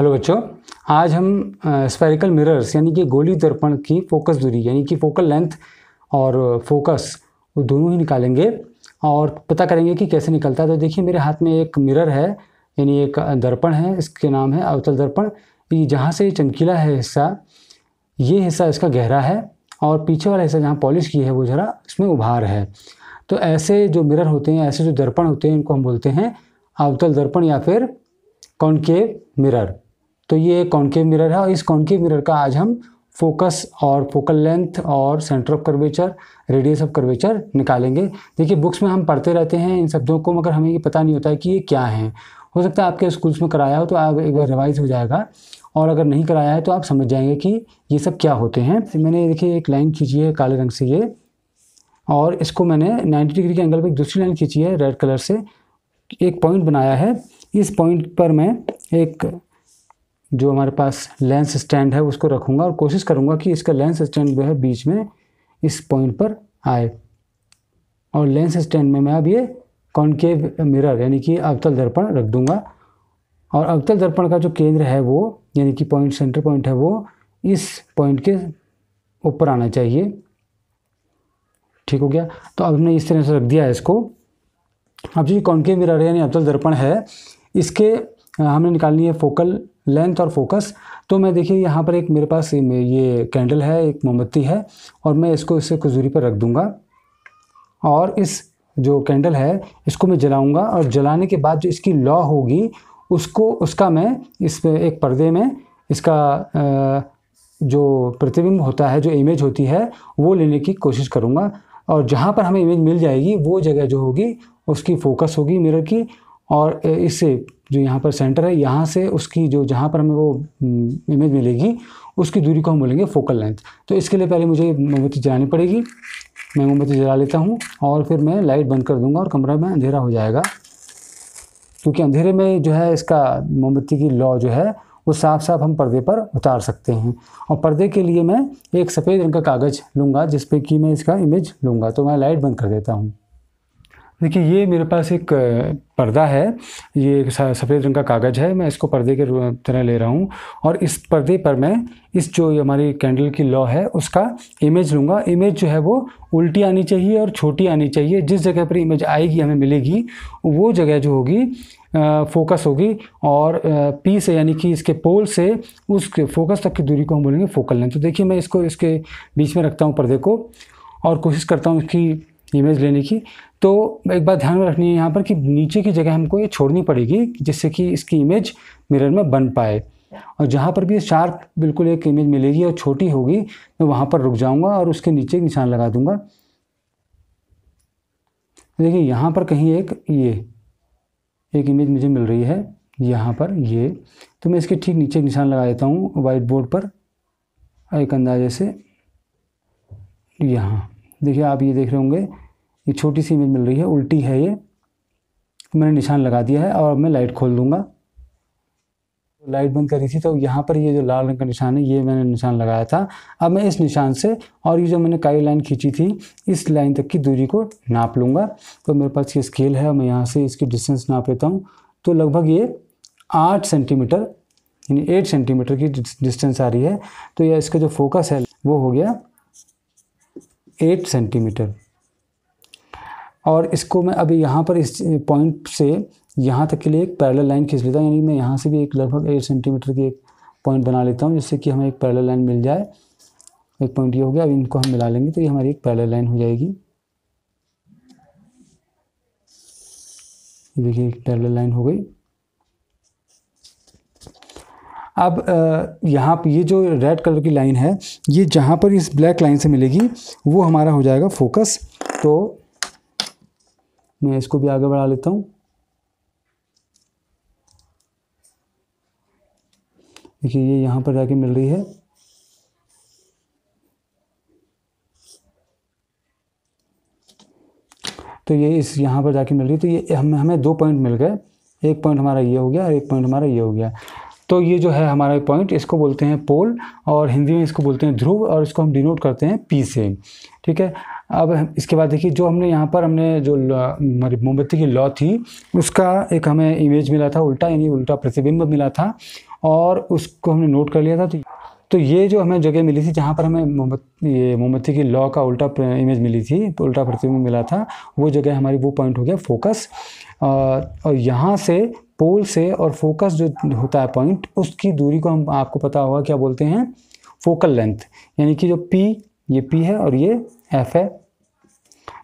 hello बच्चों आज हम स्पेरिकल मिरर्स यानी कि गोली दर्पण की फोकस दूरी यानी कि फोकल लेंथ और फोकस दोनों ही निकालेंगे और पता करेंगे कि कैसे निकलता है तो देखिए मेरे हाथ में एक मिरर है यानी एक दर्पण है इसके नाम है अवतल दर्पण ये जहाँ से चमकीला है हिस्सा ये हिस्सा इसका गहरा है और पीछे वाला हिस्सा जहाँ पॉलिश की है वो ज़रा इसमें उभार है तो ऐसे जो मिरर होते हैं ऐसे जो दर्पण होते हैं इनको हम बोलते हैं अवतल दर्पण या फिर के मिरर तो ये कॉन्केव मिरर है और इस कॉन्केव मिरर का आज हम फोकस और फोकल लेंथ और centre of curvature radius of curvature निकालेंगे देखिए बुक्स में हम पढ़ते रहते हैं इन शब्दों को मगर हमें ये पता नहीं होता है कि ये क्या है हो सकता है आपके स्कूल्स में कराया हो तो आप एक बार रिवाइज हो जाएगा और अगर नहीं कराया है तो आप समझ जाएंगे कि ये सब क्या होते हैं मैंने देखिए एक लाइन खींची है काले रंग से ये और इसको मैंने 90 डिग्री के एंगल पर एक दूसरी लाइन खींची है रेड कलर से एक पॉइंट बनाया है इस पॉइंट पर मैं एक जो हमारे पास लेंस स्टैंड है उसको रखूँगा और कोशिश करूँगा कि इसका लेंस स्टैंड जो है बीच में इस पॉइंट पर आए और लेंस स्टैंड में मैं अब ये कॉन्केव मिरर यानी कि अवतल दर्पण रख दूँगा और अवतल दर्पण का जो केंद्र है वो यानी कि पॉइंट सेंटर पॉइंट है वो इस पॉइंट के ऊपर आना चाहिए ठीक हो गया तो अब हमने इस तरह से रख दिया है इसको अब जो कॉन्केव मिरर यानी अवतल दर्पण है इसके हमने निकालनी है फोकल लेंथ और फोकस तो मैं देखिए यहाँ पर एक मेरे पास ये कैंडल है एक मोमबत्ती है और मैं इसको इससे खजूरी पर रख दूँगा और इस जो कैंडल है इसको मैं जलाऊँगा और जलाने के बाद जो इसकी लॉ होगी उसको उसका मैं इस एक पर्दे में इसका जो प्रतिबिंब होता है जो इमेज होती है वो लेने की कोशिश करूँगा और जहाँ पर हमें इमेज मिल जाएगी वो जगह जो होगी उसकी फोकस होगी मिरर की और इससे जो यहाँ पर सेंटर है यहाँ से उसकी जो जहाँ पर हमें वो इमेज हम्म, मिलेगी उसकी दूरी को हम बोलेंगे फोकल लेंथ तो इसके लिए पहले मुझे मोमबत्ती जलानी पड़ेगी मैं मोमबत्ती जला लेता हूँ और फिर मैं लाइट बंद कर दूँगा और कमरा में अंधेरा हो जाएगा क्योंकि अंधेरे में जो है इसका मोमबत्ती की लॉ जो है वो साफ साफ हम पर्दे पर उतार सकते हैं और पर्दे के लिए मैं एक सफ़ेद रंग का कागज़ लूँगा जिस पर कि मैं इसका इमेज लूँगा तो मैं लाइट बंद कर देता हूँ देखिए ये मेरे पास एक पर्दा है ये एक सफ़ेद रंग का कागज़ है मैं इसको पर्दे के तरह ले रहा हूँ और इस पर्दे पर मैं इस जो हमारी कैंडल की लॉ है उसका इमेज लूँगा इमेज जो है वो उल्टी आनी चाहिए और छोटी आनी चाहिए जिस जगह पर इमेज आएगी हमें मिलेगी वो जगह जो होगी फोकस होगी और पी से यानी कि इसके पोल से उस फोकस तक की दूरी को हम बोलेंगे फोकल लेंथ तो देखिए मैं इसको इसके बीच में रखता हूँ पर्दे को और कोशिश करता हूँ इसकी इमेज लेने की तो एक बात ध्यान में रखनी है यहाँ पर कि नीचे की जगह हमको ये छोड़नी पड़ेगी जिससे कि इसकी इमेज मिरर में बन पाए और जहाँ पर भी शार्प बिल्कुल एक इमेज मिलेगी और छोटी होगी मैं वहाँ पर रुक जाऊँगा और उसके नीचे एक निशान लगा दूँगा देखिए यहाँ पर कहीं एक ये एक इमेज मुझे मिल रही है यहाँ पर ये तो मैं इसके ठीक नीचे निशान लगा देता हूँ वाइट बोर्ड पर एक अंदाजे से यहाँ देखिए आप ये देख रहे होंगे ये छोटी सी इमेज मिल रही है उल्टी है ये मैंने निशान लगा दिया है और मैं लाइट खोल दूँगा लाइट बंद करी थी तो यहाँ पर ये जो लाल रंग का निशान है ये मैंने निशान लगाया था अब मैं इस निशान से और ये जो मैंने काई लाइन खींची थी इस लाइन तक की दूरी को नाप लूँगा तो मेरे पास ये स्केल है और मैं यहाँ से इसकी डिस्टेंस नाप लेता हूँ तो लगभग ये आठ सेंटीमीटर यानी एट सेंटीमीटर की डिस्टेंस आ रही है तो यह इसका जो फोकस है वो हो गया एट सेंटीमीटर और इसको मैं अभी यहाँ पर इस पॉइंट से यहाँ तक के लिए एक पैरेलल लाइन खींच लेता हूँ यानी मैं यहाँ से भी एक लगभग एट सेंटीमीटर की एक पॉइंट बना लेता हूँ जिससे कि हमें एक पैरेलल लाइन मिल जाए एक पॉइंट ये हो गया अब इनको हम मिला लेंगे तो ये हमारी एक पैरेलल लाइन हो जाएगी देखिए एक पैरेलल लाइन हो गई अब यहाँ पर ये जो रेड कलर की लाइन है ये जहाँ पर इस ब्लैक लाइन से मिलेगी वो हमारा हो जाएगा फोकस तो मैं इसको भी आगे बढ़ा लेता हूँ देखिए ये यहाँ पर जाके मिल रही है तो ये इस यहाँ पर जाके मिल रही है तो ये हम हमें दो पॉइंट मिल गए एक पॉइंट हमारा ये हो गया और एक पॉइंट हमारा ये हो गया तो ये जो है हमारा पॉइंट इसको बोलते हैं पोल और हिंदी में इसको बोलते हैं ध्रुव और इसको हम डिनोट करते हैं पी से ठीक है अब इसके बाद देखिए जो हमने यहाँ पर हमने जो हमारी मोमबत्ती की लॉ थी उसका एक हमें इमेज मिला था उल्टा यानी उल्टा प्रतिबिंब मिला था और उसको हमने नोट कर लिया था तो ये जो हमें जगह मिली थी जहाँ पर हमें मोमबत्ती ये मोमबत्ती की लॉ का उल्टा इमेज मिली थी उल्टा प्रतिबिंब मिला था वो जगह हमारी वो पॉइंट हो गया फोकस और यहाँ से पोल से और फोकस जो होता है पॉइंट उसकी दूरी को हम आपको पता होगा क्या बोलते हैं फोकल लेंथ यानी कि जो पी ये पी है और ये एफ है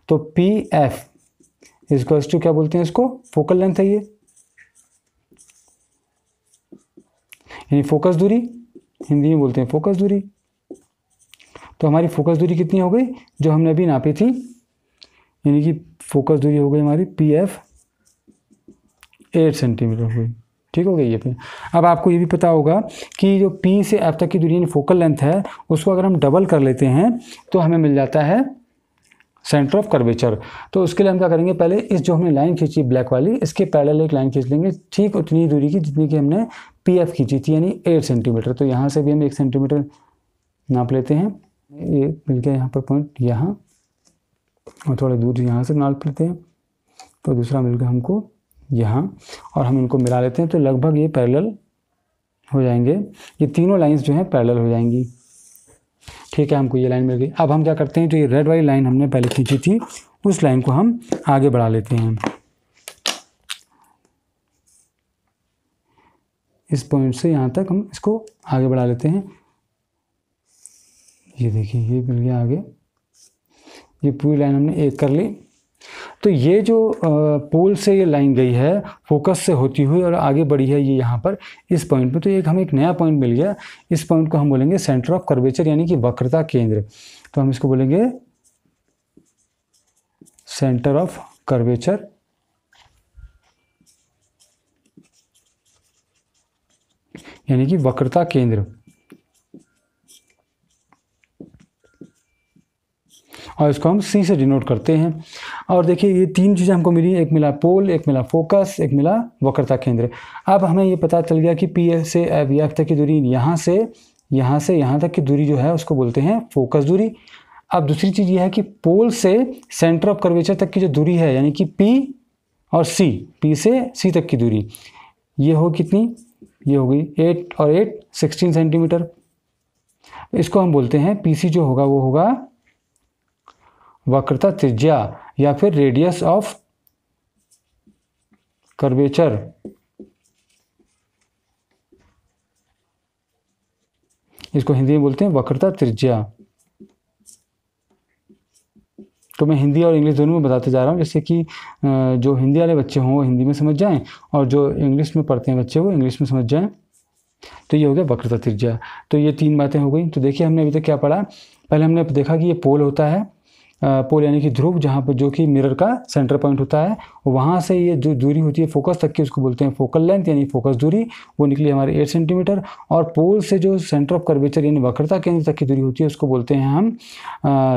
तो पी एफ इसको टू क्या बोलते हैं इसको फोकल लेंथ है ये यानी फोकस दूरी हिंदी में बोलते हैं फोकस दूरी तो हमारी फोकस दूरी कितनी हो गई जो हमने अभी नापी थी यानी कि फोकस दूरी हो गई हमारी पी एफ एट सेंटीमीटर हुई ठीक हो गई ये अब आपको ये भी पता होगा कि जो पी से एफ तक की दूरी यानी फोकल लेंथ है उसको अगर हम डबल कर लेते हैं तो हमें मिल जाता है सेंटर ऑफ कर्वेचर तो उसके लिए हम क्या करेंगे पहले इस जो हमने लाइन खींची ब्लैक वाली इसके पैरेलल एक लाइन खींच लेंगे ठीक उतनी दूरी की जितनी की हमने पी एफ खींची थी यानी एट सेंटीमीटर तो यहाँ से भी हम एक सेंटीमीटर नाप लेते हैं ये मिल गया यहाँ पर पॉइंट यहाँ और थोड़ा दूर यहाँ से नाप लेते हैं तो दूसरा मिल गया हमको यहाँ और हम इनको मिला लेते हैं तो लगभग ये पैरेलल हो जाएंगे ये तीनों लाइंस जो हैं पैरेलल हो जाएंगी ठीक है हमको ये लाइन मिल गई अब हम क्या करते हैं जो ये रेड वाली लाइन हमने पहले खींची थी उस लाइन को हम आगे बढ़ा लेते हैं इस पॉइंट से यहाँ तक हम इसको आगे बढ़ा लेते हैं ये देखिए ये मिल गया आगे ये पूरी लाइन हमने एक कर ली तो ये जो पोल से ये लाइन गई है फोकस से होती हुई और आगे बढ़ी है ये यहाँ पर इस पॉइंट पे तो एक हमें एक नया पॉइंट मिल गया इस पॉइंट को हम बोलेंगे सेंटर ऑफ कर्वेचर यानी कि वक्रता केंद्र तो हम इसको बोलेंगे सेंटर ऑफ कर्वेचर यानी कि वक्रता केंद्र और इसको हम सी से डिनोट करते हैं और देखिए ये तीन चीज़ें हमको मिली एक मिला पोल एक मिला फोकस एक मिला वक्रता केंद्र अब हमें ये पता चल गया कि पी से एफ एफ e, तक की दूरी यहाँ से यहाँ से यहाँ तक की दूरी जो है उसको बोलते हैं फोकस दूरी अब दूसरी चीज़ यह है कि पोल से सेंटर ऑफ कर्वेचर तक की जो दूरी है यानी कि पी और सी पी से सी तक की दूरी ये हो कितनी ये हो गई एट और एट सिक्सटीन सेंटीमीटर इसको हम बोलते हैं पी सी जो होगा वो होगा वक्रता त्रिज्या या फिर रेडियस ऑफ कर्वेचर इसको हिंदी में बोलते हैं वक्रता त्रिज्या तो मैं हिंदी और इंग्लिश दोनों में बताते जा रहा हूँ जैसे कि जो हिंदी वाले बच्चे हों वो हिंदी में समझ जाएं और जो इंग्लिश में पढ़ते हैं बच्चे वो इंग्लिश में समझ जाएं तो ये हो गया वक्रता त्रिज्या तो ये तीन बातें हो गई तो देखिए हमने अभी तक क्या पढ़ा पहले हमने देखा कि ये पोल होता है पोल यानी कि ध्रुव जहाँ पर जो कि मिरर का सेंटर पॉइंट होता है वहाँ से ये जो दूरी होती है फोकस तक की उसको बोलते हैं फोकल लेंथ यानी फोकस दूरी वो निकली हमारे एट सेंटीमीटर और पोल से जो सेंटर ऑफ कर्वेचर यानी वक्रता केंद्र तक की दूरी होती है उसको बोलते हैं हम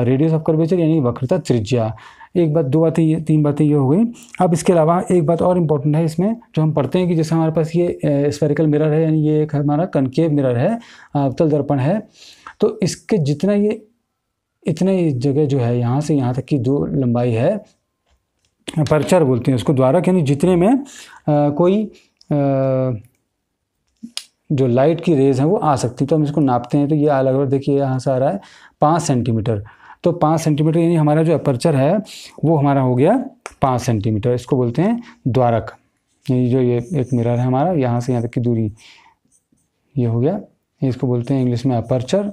रेडियस ऑफ कर्वेचर यानी वक्रता त्रिज्या एक बात दो बातें ये तीन बातें ये हो गई अब इसके अलावा एक बात और इम्पॉर्टेंट है इसमें जो हम पढ़ते हैं कि जैसे हमारे पास ये स्पेरिकल मिरर है यानी ये एक हमारा कनकेव मिरर है अवतल दर्पण है तो इसके जितना ये इतने जगह जो है यहाँ से यहाँ तक की दो लंबाई है परचर बोलते हैं उसको द्वारक यानी जितने में आ, कोई आ, जो लाइट की रेज है वो आ सकती है तो हम इसको नापते हैं तो ये अलग अलग देखिए यहाँ से आ रहा है पाँच सेंटीमीटर तो पाँच सेंटीमीटर यानी हमारा जो अपर्चर है वो हमारा हो गया पाँच सेंटीमीटर इसको बोलते हैं द्वारक यानी जो ये एक मिरर है हमारा यहाँ से यहाँ तक की दूरी ये हो गया इसको बोलते हैं इंग्लिश में अपर्चर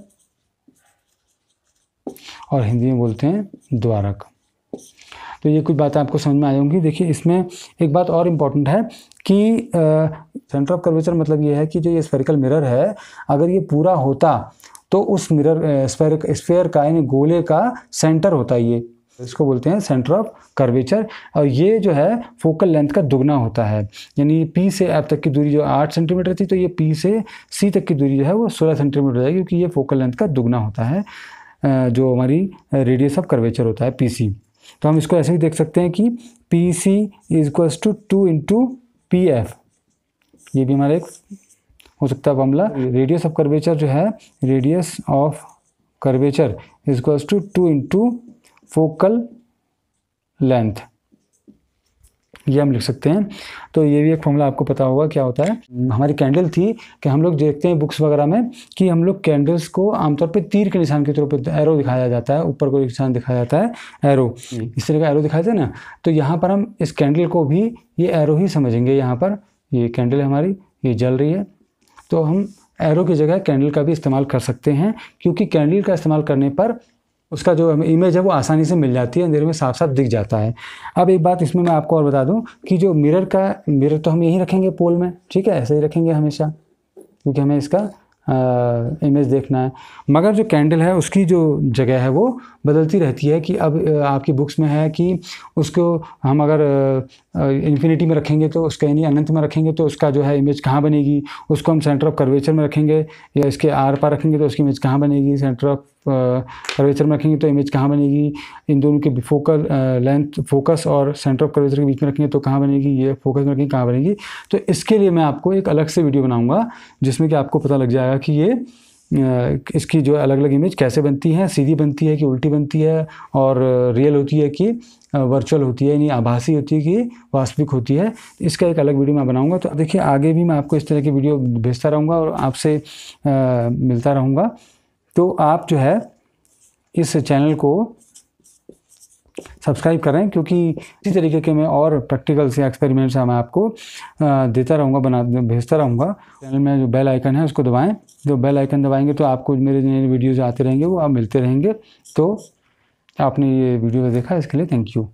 और हिंदी में बोलते हैं द्वारक तो ये कुछ बातें आपको समझ में आई होंगी देखिए इसमें एक बात और इम्पॉर्टेंट है कि सेंटर ऑफ कर्वेचर मतलब ये है कि जो ये स्पेरिकल मिरर है अगर ये पूरा होता तो उस मिरर स्पेयर स्पेयर का यानी गोले का सेंटर होता ये इसको बोलते हैं सेंटर ऑफ कर्वेचर और ये जो है फोकल लेंथ का दुगना होता है यानी पी से एफ तक की दूरी जो आठ सेंटीमीटर थी तो ये पी से सी तक की दूरी जो है वो सोलह सेंटीमीटर हो जाएगी क्योंकि ये फोकल लेंथ का दुगना होता है जो हमारी रेडियस ऑफ कर्वेचर होता है पी तो हम इसको ऐसे भी देख सकते हैं कि P C is equals to two into P F ये भी हमारा एक हो सकता है मामला रेडियस ऑफ कर्वेचर जो है radius of curvature is equals to two into focal length ये हम लिख सकते हैं तो ये भी एक फॉर्मूला आपको पता होगा क्या होता है हमारी कैंडल थी कि हम लोग देखते हैं बुक्स वगैरह में कि हम लोग कैंडल्स को आमतौर पर तीर के निशान के तौर पर एरो दिखाया जाता है ऊपर को निशान दिखाया जाता है एरो इस तरह का एरो दिखाते हैं ना तो यहाँ पर हम इस कैंडल को भी ये एरो ही समझेंगे यहाँ पर ये कैंडल है हमारी ये जल रही है तो हम एरो की जगह कैंडल का भी इस्तेमाल कर सकते हैं क्योंकि कैंडल का इस्तेमाल करने पर उसका जो हमें इमेज है वो आसानी से मिल जाती है अंधेरे में साफ साफ दिख जाता है अब एक बात इसमें मैं आपको और बता दूं कि जो मिरर का मिरर तो हम यहीं रखेंगे पोल में ठीक है ऐसे ही रखेंगे हमेशा क्योंकि हमें इसका आ, इमेज देखना है मगर जो कैंडल है उसकी जो जगह है वो बदलती रहती है कि अब आपकी बुक्स में है कि उसको हम अगर इन्फिनिटी में रखेंगे तो उसका यानी अनंत में रखेंगे तो उसका जो है इमेज कहाँ बनेगी उसको हम सेंटर ऑफ कर्वेचर में रखेंगे या इसके आर पार रखेंगे तो उसकी इमेज कहाँ बनेगी सेंटर ऑफ कर्वेचर में रखेंगे तो इमेज कहाँ बनेगी इन दोनों के फोकल लेंथ फोकस और सेंटर ऑफ कर्वेचर के बीच में रखेंगे तो कहाँ बनेगी ये फोकस में रखेंगे कहाँ बनेगी तो इसके लिए मैं आपको एक अलग से वीडियो बनाऊँगा जिसमें कि आपको पता लग जाएगा कि ये इसकी जो अलग अलग इमेज कैसे बनती है सीधी बनती है कि उल्टी बनती है और रियल होती है कि वर्चुअल होती है यानी आभासी होती है कि वास्तविक होती है इसका एक अलग वीडियो मैं बनाऊंगा तो देखिए आगे भी मैं आपको इस तरह की वीडियो भेजता रहूँगा और आपसे मिलता रहूँगा तो आप जो है इस चैनल को सब्सक्राइब करें क्योंकि इसी तरीके के मैं और प्रैक्टिकल्स या एक्सपेरिमेंट्स मैं आपको देता रहूँगा बना भेजता रहूँगा चैनल में जो बेल आइकन है उसको दबाएं जो बेल आइकन दबाएंगे तो आपको मेरे नए वीडियोज़ आते रहेंगे वो आप मिलते रहेंगे तो आपने ये वीडियो देखा इसके लिए थैंक यू